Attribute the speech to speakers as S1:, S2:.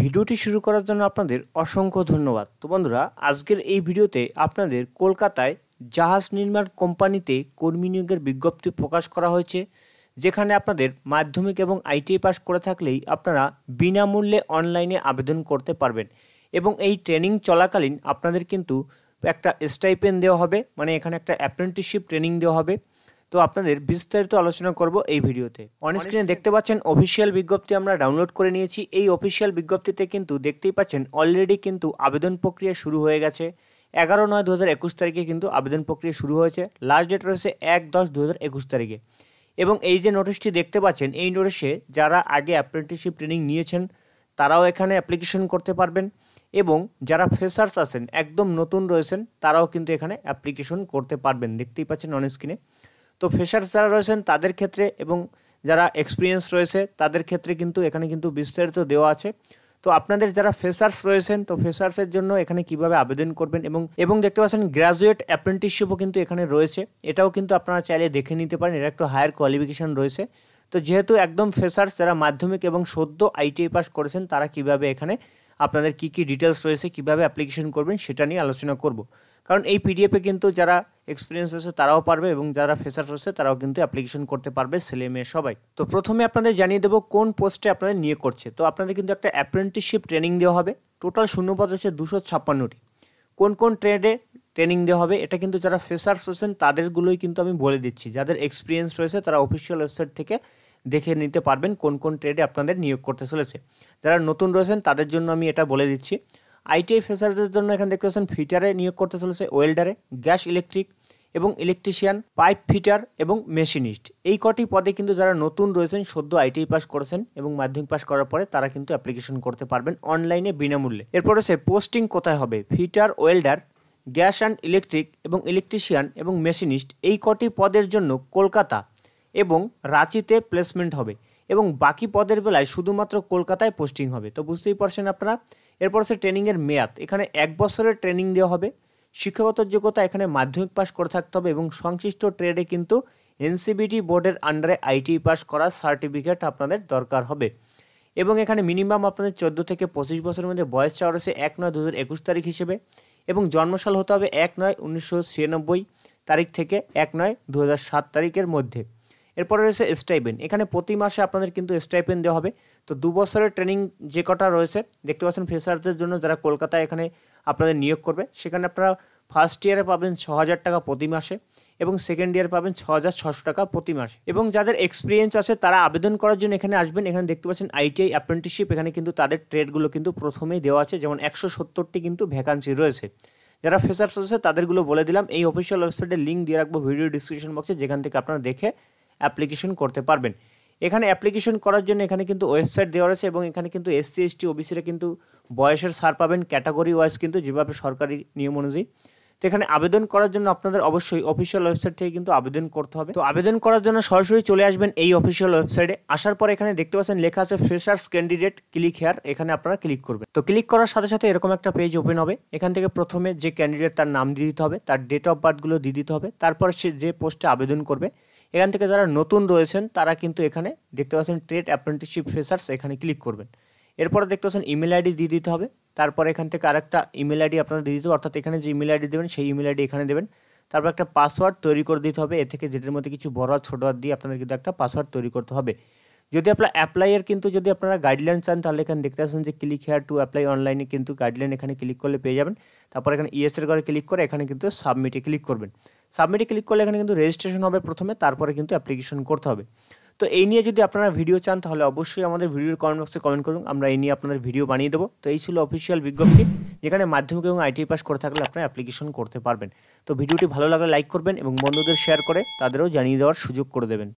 S1: ভিডিওটি শুরু করার জন্য আপনাদের অসংখ্য ধন্যবাদ তো বন্ধুরা আজকের এই ভিডিওতে আপনাদের কলকাতায় জাহাজ নির্মাণ কোম্পানিতে কর্মী নিয়োগের বিজ্ঞপ্তি প্রকাশ করা হয়েছে যেখানে আপনাদের মাধ্যমিক এবং আইটিআই e পাস করে থাকলেই আপনারা বিনামূল্যে অনলাইনে আবেদন করতে পারবেন এবং এই ট্রেনিং চলাকালীন আপনাদের কিন্তু একটা স্টাইপেন দেওয়া হবে মানে এখানে একটা অ্যাপ্রেন্টিসশিপ ট্রেনিং দেওয়া হবে তো আপনাদের বিস্তারিত আলোচনা করব এই ভিডিওতে অন স্ক্রিনে দেখতে পাচ্ছেন অফিসিয়াল বিজ্ঞপ্তি আমরা ডাউনলোড করে নিয়েছি এই অফিসিয়াল বিজ্ঞপ্তিতে কিন্তু দেখতেই পাচ্ছেন অলরেডি কিন্তু আবেদন প্রক্রিয়া শুরু হয়ে গেছে এগারো নয় দু হাজার একুশ তারিখে কিন্তু আবেদন প্রক্রিয়া শুরু হয়েছে লাস্ট ডেট রয়েছে এক দশ দু হাজার একুশ তারিখে এবং এই যে নোটিশটি দেখতে পাচ্ছেন এই নোটিশে যারা আগে অ্যাপ্রেন্টিসশিপ ট্রেনিং নিয়েছেন তারাও এখানে অ্যাপ্লিকেশন করতে পারবেন এবং যারা ফ্রেশার্স আছেন একদম নতুন রয়েছেন তারাও কিন্তু এখানে অ্যাপ্লিকেশন করতে পারবেন দেখতেই পাচ্ছেন অন স্ক্রিনে তো ফ্রেশার্স যারা রয়েছেন তাদের ক্ষেত্রে এবং যারা এক্সপিরিয়েন্স রয়েছে তাদের ক্ষেত্রে কিন্তু এখানে কিন্তু বিস্তারিত দেওয়া আছে তো আপনাদের যারা ফ্রেশার্স রয়েছেন তো ফ্রেশার্সের জন্য এখানে কিভাবে আবেদন করবেন এবং এবং দেখতে পাচ্ছেন গ্র্যাজুয়েট অ্যাপ্রেন্টিসশিপও কিন্তু এখানে রয়েছে এটাও কিন্তু আপনারা চাইলে দেখে নিতে পারেন এটা একটু হায়ার কোয়ালিফিকেশান রয়েছে তো যেহেতু একদম ফ্রেশার্স যারা মাধ্যমিক এবং সদ্য আইটিআই পাস করেছেন তারা কিভাবে এখানে আপনাদের কি কি ডিটেলস রয়েছে কিভাবে অ্যাপ্লিকেশন করবেন সেটা নিয়ে আলোচনা করব কারণ এই পিডিএফে কিন্তু যারা এক্সপিরিয়েন্স রয়েছে তারাও পারবে এবং যারা ফেসার রয়েছে তারাও কিন্তু অ্যাপ্লিকেশন করতে পারবে ছেলে মেয়ে সবাই তো প্রথমে আপনাদের জানিয়ে দেবো কোন পোস্টে আপনাদের নিয়ে করছে তো আপনাদের কিন্তু একটা অ্যাপ্রেন্টিসশিপ ট্রেনিং দেওয়া হবে টোটাল শূন্যপদ রয়েছে দুশো ছাপ্পান্নটি কোন কোন ট্রেডে ট্রেনিং দেওয়া হবে এটা কিন্তু যারা ফ্রেশার্স রয়েছেন তাদেরগুলোই কিন্তু আমি বলে দিচ্ছি যাদের এক্সপিরিয়েন্স রয়েছে তারা অফিসিয়াল ওয়েবসাইট থেকে দেখে নিতে পারবেন কোন কোন ট্রেডে আপনাদের নিয়োগ করতে চলেছে যারা নতুন রয়েছেন তাদের জন্য আমি এটা বলে দিচ্ছি আইটিআই ফ্রেশার্সের জন্য এখানে দেখতে পাচ্ছেন ফিটারে নিয়োগ করতে চলেছে ওয়েল্ডারে গ্যাস ইলেকট্রিক এবং ইলেকট্রিশিয়ান পাইপ ফিটার এবং মেশিনিস্ট এই কটি পদে কিন্তু যারা নতুন রয়েছেন সদ্য আইটিআই পাস করেছেন এবং মাধ্যমিক পাস করার পরে তারা কিন্তু অ্যাপ্লিকেশন করতে পারবেন অনলাইনে বিনামূল্যে এরপর সে পোস্টিং কোথায় হবে fitter welder gas and electric এবং ইলেকট্রিশিয়ান এবং মেশিনিস্ট এই কটি পদের জন্য কলকাতা এবং রাঁচিতে প্লেসমেন্ট হবে এবং বাকি পদের বেলায় শুধুমাত্র কলকাতায় পোস্টিং হবে তো বুঝতেই পারছেন আপনারা এরপর সে ট্রেনিংয়ের মেয়াদ এখানে এক বছরের ট্রেনিং দেওয়া হবে শিক্ষাগত যোগ্যতা এখানে মাধ্যমিক পাস করে থাকতে হবে এবং সংশ্লিষ্ট ট্রেডে কিন্তু এনসিবিটি বোর্ডের আন্ডারে আইটি পাস করার সার্টিফিকেট আপনাদের দরকার হবে এবং এখানে মিনিমাম আপনাদের চোদ্দো থেকে পঁচিশ বছরের মধ্যে বয়স চাওয়া রয়েছে এক নয় দু হাজার একুশ তারিখ হিসেবে এবং জন্মসাল হতে হবে এক নয় উনিশশো তারিখ থেকে এক নয় দু তারিখের মধ্যে এরপরে রয়েছে স্টাইপেন এখানে প্রতি মাসে আপনাদের কিন্তু স্টাইপেন দেওয়া হবে তো দু বছরের ট্রেনিং যে কটা রয়েছে দেখতে পাচ্ছেন ফ্রেশারদের জন্য যারা কলকাতায় এখানে আপনাদের নিয়োগ করবে সেখানে আপনারা ফার্স্ট ইয়ারে পাবেন ছ হাজার টাকা প্রতি মাসে এবং সেকেন্ড ইয়ার পাবেন ছ হাজার ছশো টাকা প্রতি মাসে এবং যাদের এক্সপিরিয়েন্স আছে তারা আবেদন করার জন্য এখানে আসবেন এখানে দেখতে পাচ্ছেন আইটিআই অ্যাপ্রেন্টিসশিপ এখানে কিন্তু তাদের ট্রেডগুলো কিন্তু প্রথমেই দেওয়া আছে যেমন একশো সত্তরটি কিন্তু ভ্যাকান্সি রয়েছে যারা ফ্রেশার্স আছে তাদেরগুলো বলে দিলাম এই অফিসিয়াল ওয়েবসাইটে লিঙ্ক দিয়ে রাখবো ভিডিও ডিসক্রিপশন বক্সে যেখান থেকে আপনারা দেখে অ্যাপ্লিকেশন করতে পারবেন এখানে অ্যাপ্লিকেশন করার জন্য এখানে কিন্তু ওয়েবসাইট দেওয়া রয়েছে এবং এখানে কিন্তু এসসি এসটি ওবিসিরা কিন্তু বয়সের সার পাবেন ক্যাটাগরি ওয়াইজ কিন্তু যেভাবে সরকারি নিয়ম অনুযায়ী তো এখানে আবেদন করার জন্য আপনাদের অবশ্যই অফিসিয়াল ওয়েবসাইট থেকে কিন্তু আবেদন করতে হবে তো আবেদন করার জন্য সরাসরি চলে আসবেন এই অফিসিয়াল ওয়েবসাইটে আসার পর এখানে দেখতে পাচ্ছেন লেখা আছে ফ্রেশার্স ক্যান্ডিডেট ক্লিক হেয়ার এখানে আপনারা ক্লিক করবেন তো ক্লিক করার সাথে সাথে এরকম একটা পেজ ওপেন হবে এখান থেকে প্রথমে যে ক্যান্ডিডেট তার নাম দিয়ে দিতে হবে তার ডেট অফ বার্থগুলো দিয়ে দিতে হবে তারপর সে যে পোস্টে আবেদন করবে এখান থেকে যারা নতুন রয়েছেন তারা কিন্তু এখানে দেখতে পাচ্ছেন ট্রেড অ্যাপ্রেন্টিসশিপ ফ্রেশার্স এখানে ক্লিক করবেন এরপরে দেখতে পাচ্ছেন ইমেল আইডি দিয়ে দিতে হবে তারপর এখান থেকে আরেকটা ইমেল আইডি আপনারা দিয়ে দিতে হবে অর্থাৎ এখানে যে ইমেল আইডি দেবেন সেই ইমেল আইডি এখানে দেবেন তারপর একটা পাসওয়ার্ড তৈরি করে দিতে হবে এ থেকে যেটার মধ্যে কিছু বড় আর ছোটো আর দিয়ে আপনাদের কিন্তু একটা পাসওয়ার্ড তৈরি করতে হবে যদি আপনার অ্যাপ্লাইয়ের কিন্তু যদি আপনারা গাইডলাইন চান তাহলে এখানে দেখতে পাচ্ছেন যে ক্লিক হেয়ার টু অ্যাপ্লাই অনলাইনে কিন্তু গাইডলাইন এখানে ক্লিক করলে পেয়ে যাবেন তারপর এখানে ইএসএর করে ক্লিক করে এখানে কিন্তু সাবমিটে ক্লিক করবেন সাবমিটে ক্লিক করলে এখানে কিন্তু রেজিস্ট্রেশন হবে প্রথমে তারপরে কিন্তু অ্যাপ্লিকেশন করতে হবে তো এই নিয়ে যদি আপনারা ভিডিও চান তাহলে অবশ্যই আমাদের ভিডিওর কমেন্ট বক্সে কমেন্ট করুন আমরা এই নিয়ে আপনাদের ভিডিও বানিয়ে দেবো তো এই ছিল অফিসিয়াল বিজ্ঞপ্তি যেখানে মাধ্যমিক এবং আইটিআই পাস e করে থাকলে আপনারা অ্যাপ্লিকেশন করতে পারবেন তো ভিডিওটি ভালো লাগলে লাইক করবেন এবং বন্ধুদের শেয়ার করে তাদেরও জানিয়ে দেওয়ার সুযোগ করে দেবেন